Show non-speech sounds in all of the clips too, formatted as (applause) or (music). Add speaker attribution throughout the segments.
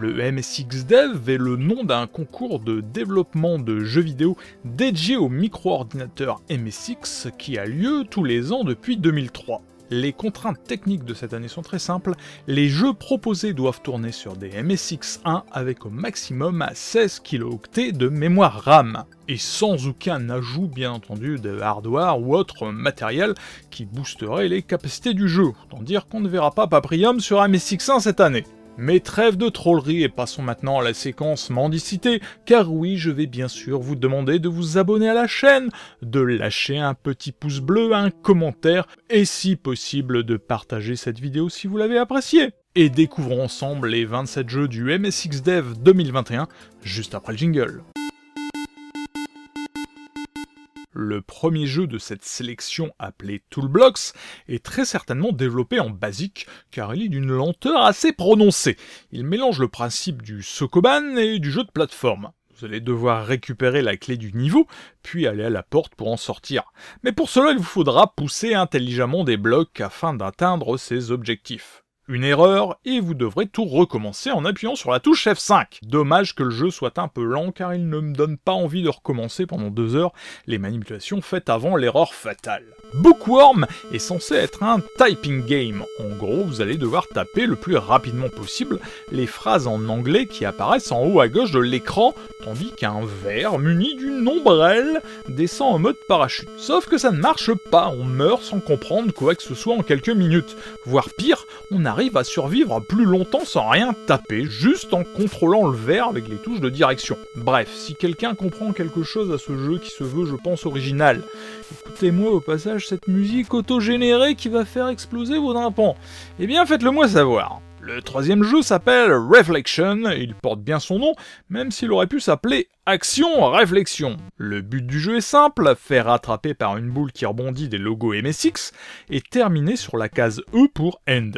Speaker 1: Le MSX Dev est le nom d'un concours de développement de jeux vidéo dédié au micro-ordinateur MSX qui a lieu tous les ans depuis 2003. Les contraintes techniques de cette année sont très simples, les jeux proposés doivent tourner sur des MSX1 avec au maximum 16 kilooctets de mémoire RAM, et sans aucun ajout bien entendu de hardware ou autre matériel qui boosterait les capacités du jeu, autant dire qu'on ne verra pas Paprium sur MSX1 cette année. Mais trêve de trollerie et passons maintenant à la séquence mendicité, car oui, je vais bien sûr vous demander de vous abonner à la chaîne, de lâcher un petit pouce bleu, un commentaire, et si possible de partager cette vidéo si vous l'avez appréciée. Et découvrons ensemble les 27 jeux du MSX Dev 2021, juste après le jingle. Le premier jeu de cette sélection, appelé Toolblocks, est très certainement développé en basique, car il est d'une lenteur assez prononcée. Il mélange le principe du Sokoban et du jeu de plateforme. Vous allez devoir récupérer la clé du niveau, puis aller à la porte pour en sortir. Mais pour cela, il vous faudra pousser intelligemment des blocs afin d'atteindre ces objectifs. Une erreur, et vous devrez tout recommencer en appuyant sur la touche F5. Dommage que le jeu soit un peu lent car il ne me donne pas envie de recommencer pendant deux heures les manipulations faites avant l'erreur fatale. Bookworm est censé être un typing game. En gros, vous allez devoir taper le plus rapidement possible les phrases en anglais qui apparaissent en haut à gauche de l'écran, tandis qu'un verre muni d'une ombrelle descend en mode parachute. Sauf que ça ne marche pas, on meurt sans comprendre quoi que ce soit en quelques minutes. Voire pire, on a arrive à survivre plus longtemps sans rien taper, juste en contrôlant le verre avec les touches de direction. Bref, si quelqu'un comprend quelque chose à ce jeu qui se veut, je pense, original, écoutez-moi au passage cette musique autogénérée qui va faire exploser vos drapons, Eh bien, faites-le moi savoir. Le troisième jeu s'appelle Reflection, il porte bien son nom, même s'il aurait pu s'appeler Action Réflexion. Le but du jeu est simple, faire rattraper par une boule qui rebondit des logos MSX, et terminer sur la case E pour End.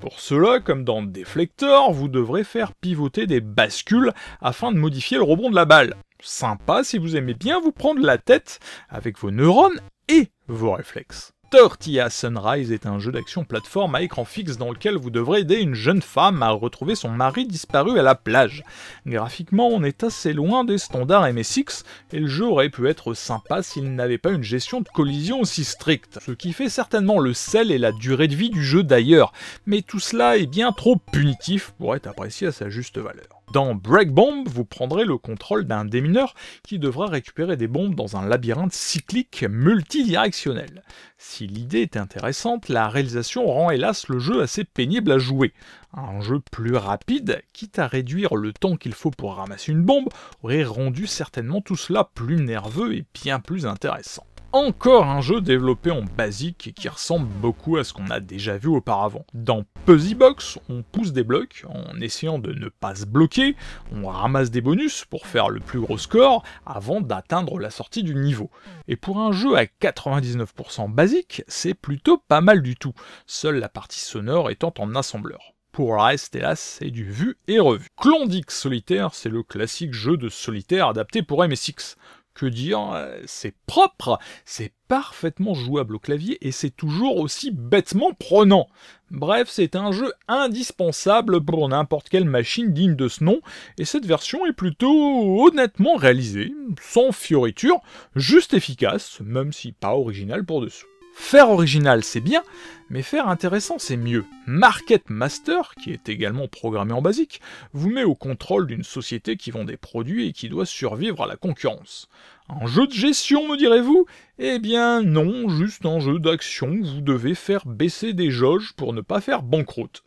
Speaker 1: Pour cela, comme dans Deflector, vous devrez faire pivoter des bascules afin de modifier le rebond de la balle. Sympa si vous aimez bien vous prendre la tête avec vos neurones et vos réflexes. Tortilla Sunrise est un jeu d'action plateforme à écran fixe dans lequel vous devrez aider une jeune femme à retrouver son mari disparu à la plage. Graphiquement, on est assez loin des standards MSX, et le jeu aurait pu être sympa s'il n'avait pas une gestion de collision aussi stricte, ce qui fait certainement le sel et la durée de vie du jeu d'ailleurs, mais tout cela est bien trop punitif pour être apprécié à sa juste valeur. Dans Break Bomb, vous prendrez le contrôle d'un démineur qui devra récupérer des bombes dans un labyrinthe cyclique multidirectionnel. Si l'idée est intéressante, la réalisation rend hélas le jeu assez pénible à jouer. Un jeu plus rapide, quitte à réduire le temps qu'il faut pour ramasser une bombe, aurait rendu certainement tout cela plus nerveux et bien plus intéressant encore un jeu développé en basique et qui ressemble beaucoup à ce qu'on a déjà vu auparavant. Dans Puzzle Box, on pousse des blocs en essayant de ne pas se bloquer, on ramasse des bonus pour faire le plus gros score avant d'atteindre la sortie du niveau. Et pour un jeu à 99% basique, c'est plutôt pas mal du tout, seule la partie sonore étant en assembleur. Pour le reste, hélas, c'est du vu et revu. Clondix Solitaire, c'est le classique jeu de solitaire adapté pour MSX que dire, euh, c'est propre, c'est parfaitement jouable au clavier et c'est toujours aussi bêtement prenant. Bref, c'est un jeu indispensable pour n'importe quelle machine digne de ce nom, et cette version est plutôt honnêtement réalisée, sans fioritures, juste efficace, même si pas original pour dessous. Faire original, c'est bien, mais faire intéressant, c'est mieux. Market Master, qui est également programmé en basique, vous met au contrôle d'une société qui vend des produits et qui doit survivre à la concurrence. Un jeu de gestion, me direz-vous Eh bien non, juste un jeu d'action vous devez faire baisser des jauges pour ne pas faire banqueroute.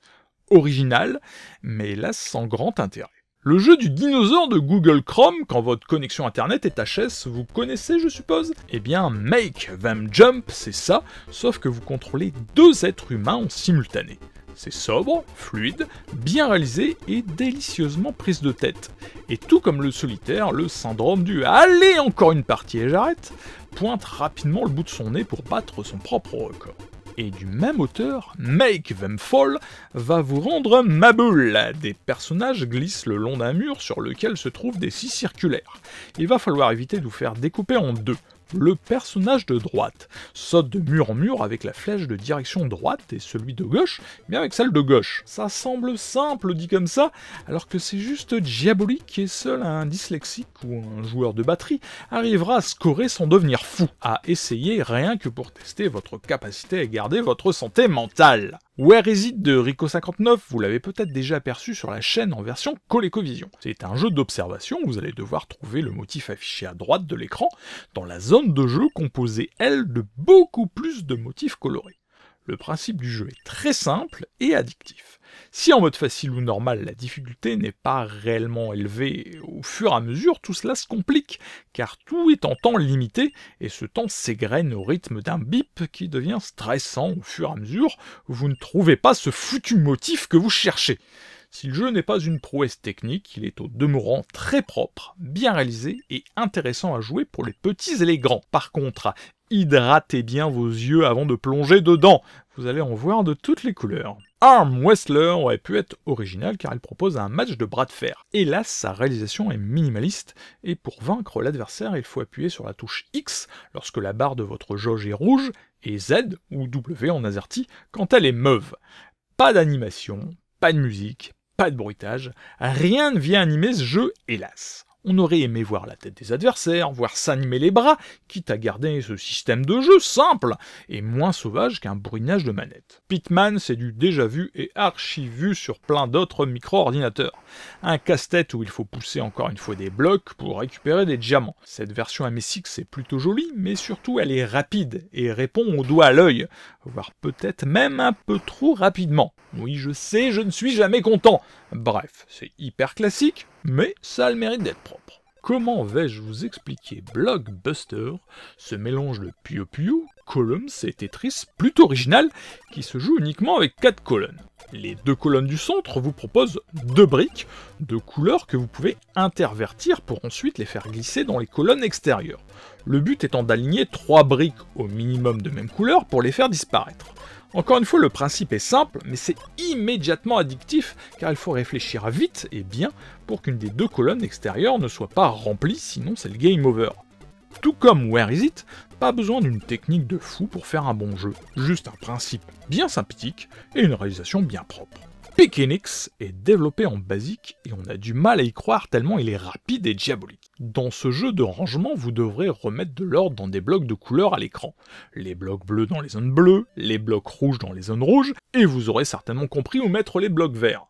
Speaker 1: Original, mais hélas sans grand intérêt. Le jeu du dinosaure de Google Chrome, quand votre connexion internet est HS, vous connaissez je suppose Eh bien, Make Them Jump, c'est ça, sauf que vous contrôlez deux êtres humains en simultané. C'est sobre, fluide, bien réalisé et délicieusement prise de tête. Et tout comme le solitaire, le syndrome du Allez encore une partie et j'arrête pointe rapidement le bout de son nez pour battre son propre record et du même auteur, Make Them Fall, va vous rendre ma Des personnages glissent le long d'un mur sur lequel se trouvent des scies circulaires. Il va falloir éviter de vous faire découper en deux le personnage de droite saute de mur en mur avec la flèche de direction droite et celui de gauche, mais avec celle de gauche. Ça semble simple dit comme ça, alors que c'est juste diabolique et seul un dyslexique ou un joueur de batterie arrivera à scorer sans devenir fou, à essayer rien que pour tester votre capacité à garder votre santé mentale. Where Is It de Rico59, vous l'avez peut-être déjà aperçu sur la chaîne en version ColecoVision. C'est un jeu d'observation, vous allez devoir trouver le motif affiché à droite de l'écran, dans la zone de jeu composé elle, de beaucoup plus de motifs colorés. Le principe du jeu est très simple et addictif. Si en mode facile ou normal la difficulté n'est pas réellement élevée, au fur et à mesure tout cela se complique, car tout est en temps limité et ce temps s'égrène au rythme d'un bip qui devient stressant au fur et à mesure vous ne trouvez pas ce foutu motif que vous cherchez. Si le jeu n'est pas une prouesse technique, il est au demeurant très propre, bien réalisé et intéressant à jouer pour les petits et les grands. Par contre, hydratez bien vos yeux avant de plonger dedans, vous allez en voir de toutes les couleurs. Arm Wrestler aurait pu être original car il propose un match de bras de fer. Hélas, sa réalisation est minimaliste et pour vaincre l'adversaire, il faut appuyer sur la touche X lorsque la barre de votre jauge est rouge et Z ou W en azerty quand elle est mauve. Pas d'animation, pas de musique, pas de bruitage, rien ne vient animer ce jeu, hélas. On aurait aimé voir la tête des adversaires, voir s'animer les bras, quitte à garder ce système de jeu simple et moins sauvage qu'un bruinage de manette. Pitman, c'est du déjà vu et archi vu sur plein d'autres micro-ordinateurs. Un casse-tête où il faut pousser encore une fois des blocs pour récupérer des diamants. Cette version MSX est plutôt jolie, mais surtout elle est rapide et répond au doigt à l'œil, voire peut-être même un peu trop rapidement. Oui, je sais, je ne suis jamais content. Bref, c'est hyper classique, mais ça a le mérite d'être propre. Comment vais-je vous expliquer Blockbuster, ce mélange de Puyo Puyo, Columns et Tetris plutôt original qui se joue uniquement avec 4 colonnes les deux colonnes du centre vous proposent deux briques de couleurs que vous pouvez intervertir pour ensuite les faire glisser dans les colonnes extérieures. Le but étant d'aligner trois briques au minimum de même couleur pour les faire disparaître. Encore une fois, le principe est simple, mais c'est immédiatement addictif, car il faut réfléchir vite et bien pour qu'une des deux colonnes extérieures ne soit pas remplie, sinon c'est le game over. Tout comme Where Is It, pas besoin d'une technique de fou pour faire un bon jeu, juste un principe bien sympathique et une réalisation bien propre. Pekinix est développé en basique et on a du mal à y croire tellement il est rapide et diabolique. Dans ce jeu de rangement, vous devrez remettre de l'ordre dans des blocs de couleurs à l'écran. Les blocs bleus dans les zones bleues, les blocs rouges dans les zones rouges, et vous aurez certainement compris où mettre les blocs verts.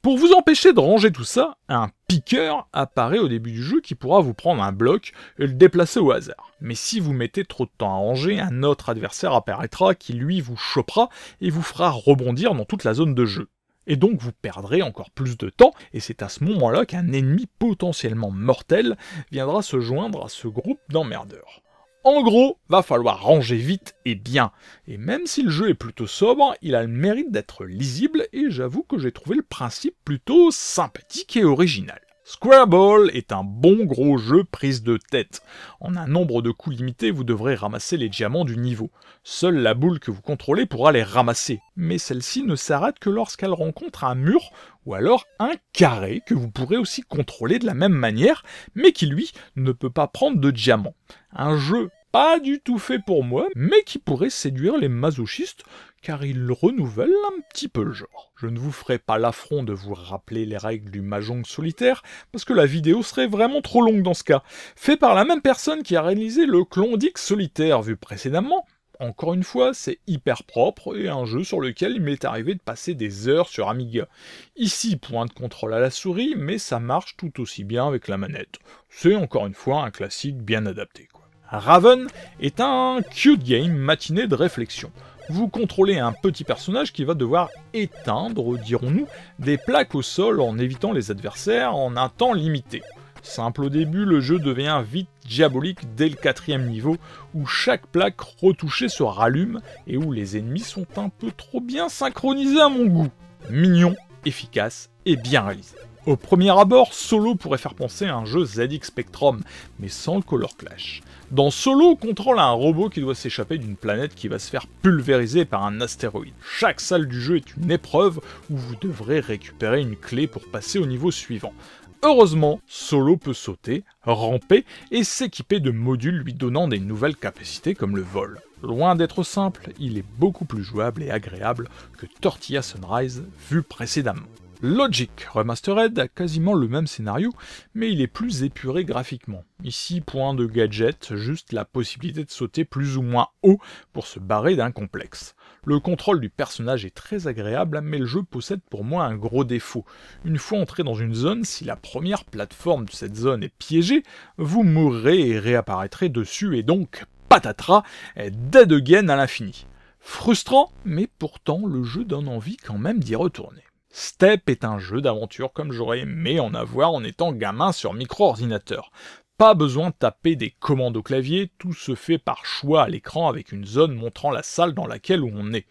Speaker 1: Pour vous empêcher de ranger tout ça, un piqueur apparaît au début du jeu qui pourra vous prendre un bloc et le déplacer au hasard. Mais si vous mettez trop de temps à ranger, un autre adversaire apparaîtra qui lui vous chopera et vous fera rebondir dans toute la zone de jeu. Et donc vous perdrez encore plus de temps, et c'est à ce moment-là qu'un ennemi potentiellement mortel viendra se joindre à ce groupe d'emmerdeurs. En gros, va falloir ranger vite et bien. Et même si le jeu est plutôt sobre, il a le mérite d'être lisible et j'avoue que j'ai trouvé le principe plutôt sympathique et original. Scrabble est un bon gros jeu prise de tête. En un nombre de coups limité, vous devrez ramasser les diamants du niveau. Seule la boule que vous contrôlez pourra les ramasser, mais celle-ci ne s'arrête que lorsqu'elle rencontre un mur ou alors un carré que vous pourrez aussi contrôler de la même manière, mais qui lui ne peut pas prendre de diamants un jeu pas du tout fait pour moi, mais qui pourrait séduire les masochistes, car il renouvelle un petit peu le genre. Je ne vous ferai pas l'affront de vous rappeler les règles du Mahjong solitaire, parce que la vidéo serait vraiment trop longue dans ce cas. Fait par la même personne qui a réalisé le Klondike solitaire vu précédemment, encore une fois, c'est hyper propre et un jeu sur lequel il m'est arrivé de passer des heures sur Amiga. Ici, point de contrôle à la souris, mais ça marche tout aussi bien avec la manette. C'est encore une fois un classique bien adapté. Raven est un cute game matinée de réflexion. Vous contrôlez un petit personnage qui va devoir éteindre, dirons-nous, des plaques au sol en évitant les adversaires en un temps limité. Simple au début, le jeu devient vite diabolique dès le quatrième niveau, où chaque plaque retouchée se rallume et où les ennemis sont un peu trop bien synchronisés à mon goût. Mignon, efficace et bien réalisé. Au premier abord, Solo pourrait faire penser à un jeu ZX Spectrum, mais sans le color clash. Dans Solo, on contrôle un robot qui doit s'échapper d'une planète qui va se faire pulvériser par un astéroïde. Chaque salle du jeu est une épreuve où vous devrez récupérer une clé pour passer au niveau suivant. Heureusement, Solo peut sauter, ramper et s'équiper de modules lui donnant des nouvelles capacités comme le vol. Loin d'être simple, il est beaucoup plus jouable et agréable que Tortilla Sunrise vu précédemment. Logic Remastered a quasiment le même scénario, mais il est plus épuré graphiquement. Ici, point de gadget, juste la possibilité de sauter plus ou moins haut pour se barrer d'un complexe. Le contrôle du personnage est très agréable, mais le jeu possède pour moi un gros défaut. Une fois entré dans une zone, si la première plateforme de cette zone est piégée, vous mourrez et réapparaîtrez dessus, et donc, patatras, dead again à l'infini. Frustrant, mais pourtant le jeu donne envie quand même d'y retourner. Step est un jeu d'aventure comme j'aurais aimé en avoir en étant gamin sur micro-ordinateur. Pas besoin de taper des commandes au clavier, tout se fait par choix à l'écran avec une zone montrant la salle dans laquelle on est.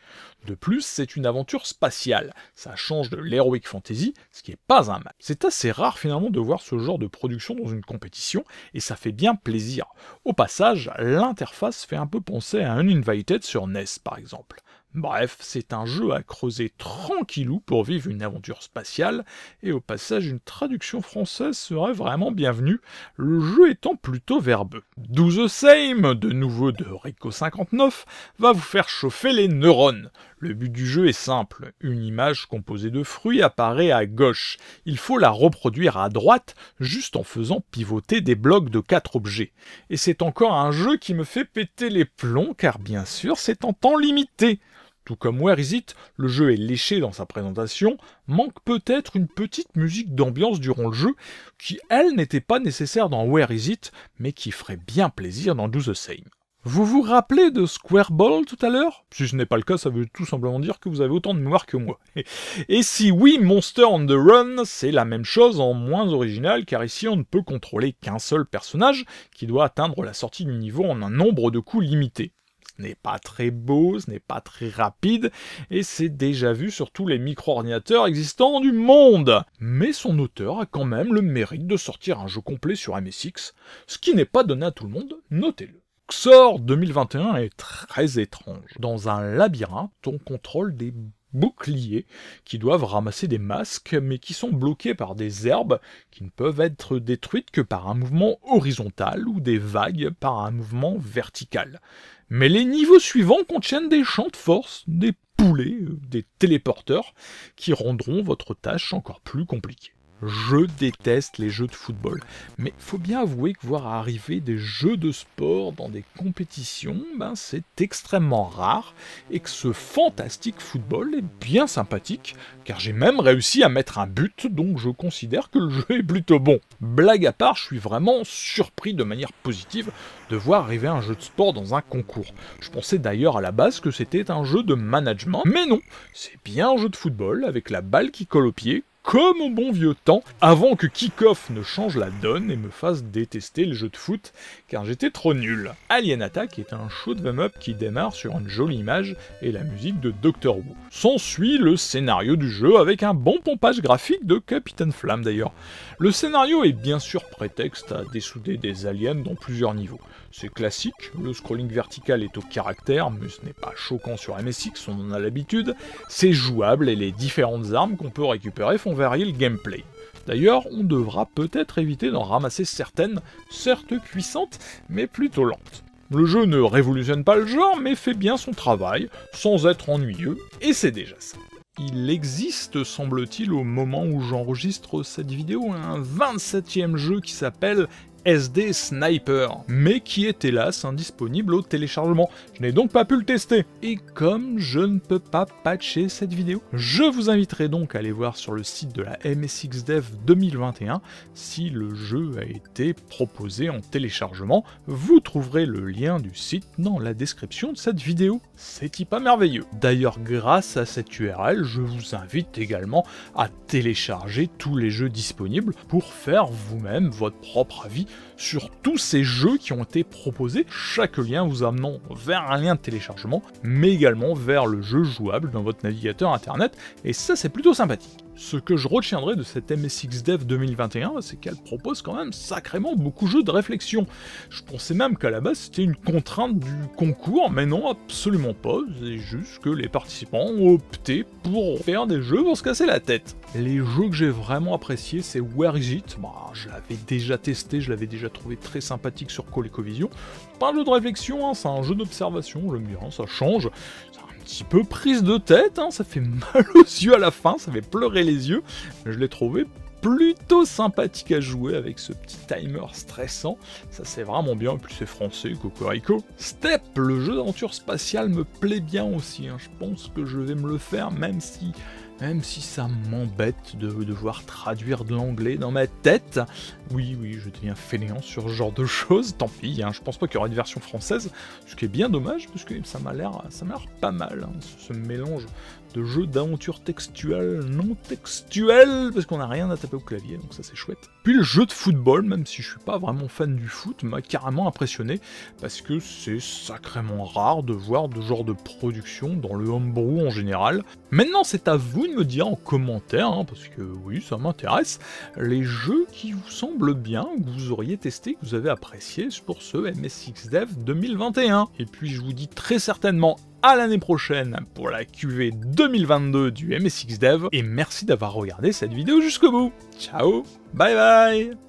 Speaker 1: De plus, c'est une aventure spatiale, ça change de l'heroic fantasy, ce qui est pas un mal. C'est assez rare finalement de voir ce genre de production dans une compétition, et ça fait bien plaisir. Au passage, l'interface fait un peu penser à Uninvited sur NES par exemple. Bref, c'est un jeu à creuser tranquillou pour vivre une aventure spatiale, et au passage une traduction française serait vraiment bienvenue, le jeu étant plutôt verbeux. Do the Same, de nouveau de Rico59, va vous faire chauffer les neurones. Le but du jeu est simple, une image composée de fruits apparaît à gauche, il faut la reproduire à droite juste en faisant pivoter des blocs de quatre objets. Et c'est encore un jeu qui me fait péter les plombs car bien sûr c'est en temps limité. Tout comme Where Is It, le jeu est léché dans sa présentation, manque peut-être une petite musique d'ambiance durant le jeu, qui elle n'était pas nécessaire dans Where Is It, mais qui ferait bien plaisir dans Do the Same. Vous vous rappelez de Square Ball tout à l'heure Si ce n'est pas le cas, ça veut tout simplement dire que vous avez autant de mémoire que moi. (laughs) Et si oui, Monster on the Run, c'est la même chose en moins original, car ici on ne peut contrôler qu'un seul personnage qui doit atteindre la sortie du niveau en un nombre de coups limité Ce n'est pas très beau, ce n'est pas très rapide, et c'est déjà vu sur tous les micro-ordinateurs existants du monde. Mais son auteur a quand même le mérite de sortir un jeu complet sur MSX, ce qui n'est pas donné à tout le monde, notez-le. Xor 2021 est très étrange. Dans un labyrinthe, on contrôle des boucliers qui doivent ramasser des masques mais qui sont bloqués par des herbes qui ne peuvent être détruites que par un mouvement horizontal ou des vagues par un mouvement vertical. Mais les niveaux suivants contiennent des champs de force, des poulets, euh, des téléporteurs qui rendront votre tâche encore plus compliquée. Je déteste les jeux de football. Mais faut bien avouer que voir arriver des jeux de sport dans des compétitions, ben c'est extrêmement rare et que ce fantastique football est bien sympathique, car j'ai même réussi à mettre un but, donc je considère que le jeu est plutôt bon. Blague à part, je suis vraiment surpris de manière positive de voir arriver un jeu de sport dans un concours. Je pensais d'ailleurs à la base que c'était un jeu de management, mais non, c'est bien un jeu de football avec la balle qui colle au pied, comme au bon vieux temps, avant que Kickoff ne change la donne et me fasse détester le jeu de foot, car j'étais trop nul. Alien Attack est un show de them up qui démarre sur une jolie image et la musique de Doctor Who. S'ensuit le scénario du jeu avec un bon pompage graphique de Capitaine Flamme d'ailleurs. Le scénario est bien sûr prétexte à dessouder des aliens dans plusieurs niveaux. C'est classique, le scrolling vertical est au caractère, mais ce n'est pas choquant sur MSX, on en a l'habitude. C'est jouable et les différentes armes qu'on peut récupérer font varier le gameplay. D'ailleurs, on devra peut-être éviter d'en ramasser certaines, certes puissantes mais plutôt lentes. Le jeu ne révolutionne pas le genre, mais fait bien son travail, sans être ennuyeux, et c'est déjà ça. Il existe, semble-t-il, au moment où j'enregistre cette vidéo, un 27ème jeu qui s'appelle SD Sniper, mais qui est hélas indisponible au téléchargement. Je n'ai donc pas pu le tester. Et comme je ne peux pas patcher cette vidéo, je vous inviterai donc à aller voir sur le site de la MSX Dev 2021 si le jeu a été proposé en téléchargement. Vous trouverez le lien du site dans la description de cette vidéo. C'est-y pas merveilleux D'ailleurs, grâce à cette URL, je vous invite également à télécharger tous les jeux disponibles pour faire vous-même votre propre avis sur tous ces jeux qui ont été proposés, chaque lien vous amenant vers un lien de téléchargement, mais également vers le jeu jouable dans votre navigateur internet, et ça c'est plutôt sympathique. Ce que je retiendrai de cette MSX Dev 2021, c'est qu'elle propose quand même sacrément beaucoup de jeux de réflexion. Je pensais même qu'à la base c'était une contrainte du concours, mais non, absolument pas, c'est juste que les participants ont opté pour faire des jeux pour se casser la tête. Les jeux que j'ai vraiment appréciés, c'est Where Is It bah, Je l'avais déjà testé, je l'avais déjà trouvé très sympathique sur ColecoVision. Pas un jeu de réflexion, hein, c'est un jeu d'observation, j'aime bien, ça change petit peu prise de tête, hein. ça fait mal aux yeux à la fin, ça fait pleurer les yeux, mais je l'ai trouvé plutôt sympathique à jouer avec ce petit timer stressant. Ça c'est vraiment bien, plus c'est français, Rico Step, le jeu d'aventure spatiale me plaît bien aussi, hein. je pense que je vais me le faire même si même si ça m'embête de devoir traduire de l'anglais dans ma tête. Oui, oui, je deviens fainéant sur ce genre de choses, tant pis, hein. je pense pas qu'il y aura une version française, ce qui est bien dommage, parce que ça m'a l'air pas mal, hein, ce mélange de jeux d'aventure textuelle, non textuelle, parce qu'on n'a rien à taper au clavier, donc ça c'est chouette. Puis le jeu de football, même si je suis pas vraiment fan du foot, m'a carrément impressionné, parce que c'est sacrément rare de voir de genre de production dans le homebrew en général. Maintenant c'est à vous me dire en commentaire, hein, parce que oui, ça m'intéresse, les jeux qui vous semblent bien, que vous auriez testé, que vous avez apprécié pour ce MSX Dev 2021. Et puis je vous dis très certainement à l'année prochaine pour la QV 2022 du MSX Dev, et merci d'avoir regardé cette vidéo jusqu'au bout. Ciao, bye bye